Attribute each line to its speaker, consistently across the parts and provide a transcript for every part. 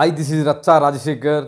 Speaker 1: hi this is Ratsa Rajasekhar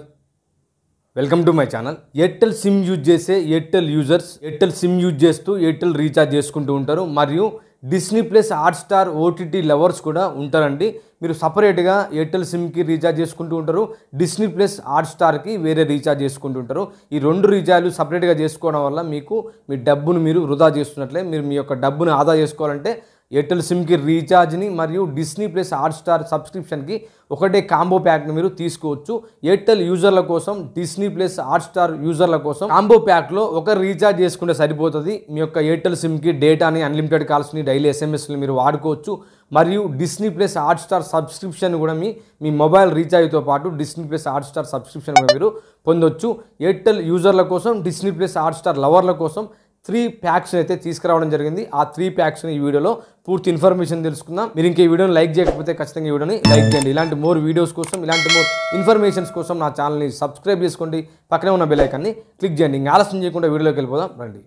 Speaker 1: welcome to my channel Airtel SIM use చేసే Airtel users Airtel SIM use చేస్తూ Airtel recharge చేసుకుంటూ ఉంటారు మరియు Disney plus Hotstar OTT lovers కూడా ఉంటారండి మీరు సపరేట్గా ఎయిర్టెల్ సిమ్కి రీఛార్జ్ చేసుకుంటూ ఉంటారు డిస్నీ ప్లస్ హాట్స్టార్కి వేరే రీఛార్జ్ చేసుకుంటూ ఉంటారు ఈ రెండు రీఛార్జ్లు సపరేట్గా చేసుకోవడం వల్ల మీకు మీ డబ్బును మీరు వృధా చేస్తున్నట్లే మీరు మీ యొక్క డబ్బును ఆదా చేసుకోవాలంటే ఎయిర్టెల్ సిమ్కి రీఛార్జ్ని మరియు డిస్నీ ప్లస్ హాట్స్టార్ సబ్స్క్రిప్షన్కి ఒకటే కాంబో ప్యాక్ని మీరు తీసుకోవచ్చు ఎయిర్టెల్ యూజర్ల కోసం డిస్నీ ప్లస్ హాట్స్టార్ యూజర్ల కోసం కాంబో ప్యాక్లో ఒక రీఛార్జ్ చేసుకుంటే సరిపోతుంది మీ యొక్క ఎయిర్టెల్ సిమ్కి డేటాని అన్లిమిటెడ్ కాల్స్ని డైలీ ఎస్ఎంఎస్ని మీరు వాడుకోవచ్చు మరియు డిస్నీ ప్లస్ హాట్స్టార్ సబ్స్క్రిప్షన్ కూడా మీ మీ మొబైల్ రీఛార్జ్తో పాటు డిస్నీ ప్లస్ హాట్స్టార్ సబ్స్క్రిప్షన్ కూడా మీరు పొందొచ్చు ఎయిర్టెల్ యూజర్ల కోసం డిస్నీ ప్లస్ హాట్స్టార్ లవర్ల కోసం త్రీ ప్యాక్స్ని అయితే తీసుకురావడం జరిగింది ఆ త్రీ ప్యాక్స్ని ఈ వీడియోలో పూర్తి ఇన్ఫర్మేషన్ తెలుసుకుందాం మీరు ఇంకా ఈ వీడియోని లైక్ చేయకపోతే ఖచ్చితంగా ఈ వీడియోని లైక్ చేయండి ఇలాంటి మోర్ వీడియోస్ కోసం ఇలాంటి మోర్ ఇన్ఫర్మేషన్స్ కోసం నా ఛానల్ని సబ్స్క్రైబ్ చేసుకోండి పక్కనే ఉన్న బెలైకాన్ని క్లిక్ చేయండి ఇంకా ఆలస్యం చేయకుండా వీడియోలోకి వెళ్ళిపోదాం రండి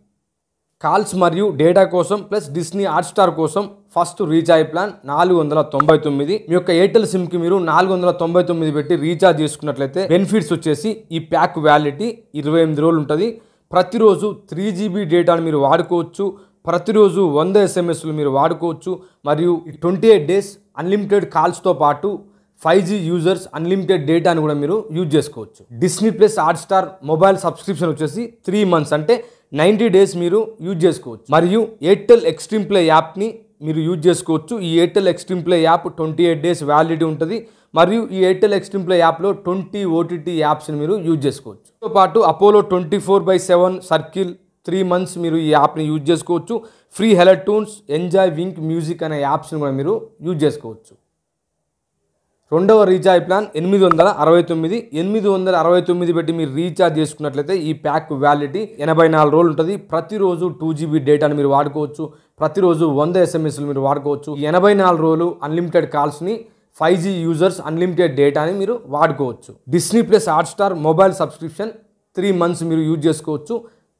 Speaker 1: కాల్స్ మరియు డేటా కోసం ప్లస్ డిస్నీ హాట్స్టార్ కోసం ఫస్ట్ రీఛార్జ్ ప్లాన్ నాలుగు వందల తొంభై తొమ్మిది మీ యొక్క ఎయిర్టెల్ సిమ్కి మీరు నాలుగు వందల తొంభై తొమ్మిది పెట్టి రీఛార్జ్ చేసుకున్నట్లయితే బెనిఫిట్స్ వచ్చేసి ఈ ప్యాక్ వ్యాలిడిటీ ఇరవై ఎనిమిది రోజులు ఉంటుంది ప్రతిరోజు త్రీ జీబీ డేటాను మీరు వాడుకోవచ్చు ప్రతిరోజు వంద ఎస్ఎంఎస్లు మీరు వాడుకోవచ్చు మరియు ట్వంటీ ఎయిట్ డేస్ అన్లిమిటెడ్ కాల్స్తో పాటు ఫైవ్ జీ యూజర్స్ అన్లిమిటెడ్ డేటాను కూడా మీరు యూజ్ చేసుకోవచ్చు Disney plus Hotstar mobile subscription వచ్చేసి త్రీ మంత్స్ అంటే నైంటీ డేస్ మీరు యూజ్ చేసుకోవచ్చు మరియు ఎయిర్టెల్ ఎక్స్ట్రీమ్ ప్లే యాప్ని మీరు యూజ్ చేసుకోవచ్చు ఈ Airtel Xstream play app twenty eight days validity ఉంటుంది మరియు ఈ ఎయిర్టెల్ ఎక్స్ట్రీమ్ ప్లే యాప్లో ట్వంటీ ఓటీటీ యాప్స్ని మీరు యూజ్ చేసుకోవచ్చు తో పాటు Apollo twenty four by seven circle three months మీరు ఈ యాప్ని యూజ్ చేసుకోవచ్చు free tunes enjoy wink music అనే యాప్స్ని కూడా మీరు యూజ్ చేసుకోవచ్చు రెండవ రీఛార్జ్ ప్లాన్ ఎనిమిది వందల అరవై తొమ్మిది ఎనిమిది వందల అరవై తొమ్మిది పెట్టి మీరు రీఛార్జ్ చేసుకున్నట్లయితే ఈ ప్యాక్ వ్యాలిటీ ఎనభై నాలుగు రోజులు ఉంటుంది ప్రతిరోజు టూ జీబీ డేటాను మీరు వాడుకోవచ్చు ప్రతిరోజు వంద ఎస్ఎంఎస్లు మీరు వాడుకోవచ్చు ఎనభై నాలుగు రోజులు అన్లిమిటెడ్ కాల్స్ని ఫైవ్ జీ యూజర్స్ అన్లిమిటెడ్ డేటాని మీరు వాడుకోవచ్చు Disney plus Hotstar mobile subscription three months మీరు యూజ్ చేసుకోవచ్చు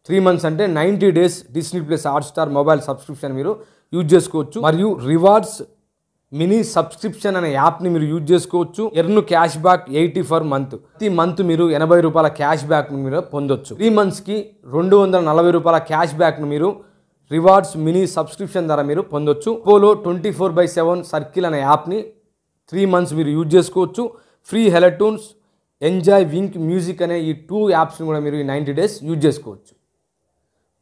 Speaker 1: త్రీ మంత్స్ అంటే ninety days Disney plus Hotstar mobile subscription మీరు యూజ్ చేసుకోవచ్చు మరియు రివార్డ్స్ మినీ సబ్స్క్రిప్షన్ అనే యాప్ని మీరు యూజ్ చేసుకోవచ్చు earn cash back eighty for month ప్రతి మంత్ మీరు ఎనభై రూపాయల క్యాష్ బ్యాక్ను మీరు పొందొచ్చు త్రీ మంత్స్కి రెండు వందల నలభై రూపాయల క్యాష్ బ్యాక్ను మీరు రివార్డ్స్ మినీ సబ్స్క్రిప్షన్ ద్వారా మీరు పొందొచ్చు పోలో twenty four by seven circle అనే యాప్ని త్రీ మంత్స్ మీరు యూజ్ చేసుకోవచ్చు free Hellotunes enjoy wink music అనే ఈ టూ యాప్స్ని కూడా మీరు ఈ నైంటీ డేస్ యూజ్ చేసుకోవచ్చు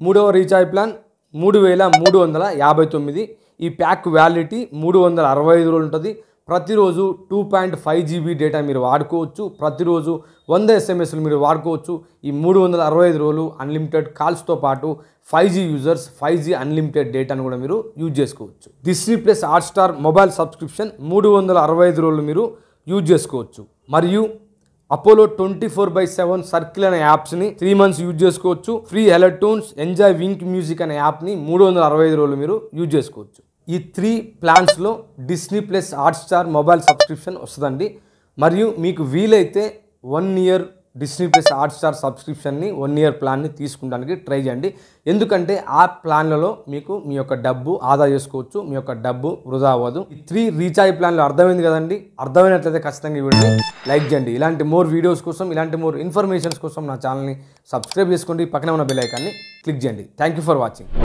Speaker 1: మూడవ రీఛార్జ్ ప్లాన్ మూడు వేల మూడు వందల యాభై తొమ్మిది ఈ ప్యాక్ వ్యాలిడిటీ మూడు వందల అరవై ఐదు రోజులు ఉంటుంది ప్రతిరోజు two point five GB data మీరు వాడుకోవచ్చు ప్రతిరోజు వంద ఎస్ఎంఎస్లు మీరు వాడుకోవచ్చు ఈ మూడు వందల అరవై ఐదు రోజులు అన్లిమిటెడ్ కాల్స్తో పాటు five G users five G unlimited డేటాను కూడా మీరు యూజ్ చేసుకోవచ్చు Disney plus Hotstar mobile subscription మూడు వందల అరవై ఐదు రోజులు మీరు యూజ్ చేసుకోవచ్చు మరియు Apollo twenty four by seven circle అనే యాప్స్ని త్రీ మంత్స్ యూజ్ చేసుకోవచ్చు ఫ్రీ ఎలక్ట్రోన్స్ ఎంజాయ్ వింక్ మ్యూజిక్ అనే యాప్ని మూడు వందల అరవై ఐదు రోజులు మీరు యూజ్ చేసుకోవచ్చు ఈ త్రీ ప్లాన్స్లో Disney plus Hotstar mobile subscription వస్తుందండి మరియు మీకు వీలైతే one year Disney plus Hotstar సబ్స్క్రిప్షన్ని వన్ ఇయర్ ప్లాన్ని తీసుకోవడానికి ట్రై చేయండి ఎందుకంటే ఆ ప్లాన్లలో మీకు మీ యొక్క డబ్బు ఆదా చేసుకోవచ్చు మీ యొక్క డబ్బు వృధా అవ్వదు ఈ త్రీ రీఛార్జ్ ప్లాన్లు అర్థమైంది కదండి అర్థమైనట్లయితే ఖచ్చితంగా ఇవ్వండి లైక్ చేయండి ఇలాంటి మోర్ వీడియోస్ కోసం ఇలాంటి మోర్ ఇన్ఫర్మేషన్స్ కోసం నా ఛానల్ని సబ్స్క్రైబ్ చేసుకోండి పక్కన ఉన్న బెల్ ఐకాన్ని క్లిక్ చేయండి థ్యాంక్ యూ ఫర్ వాచింగ్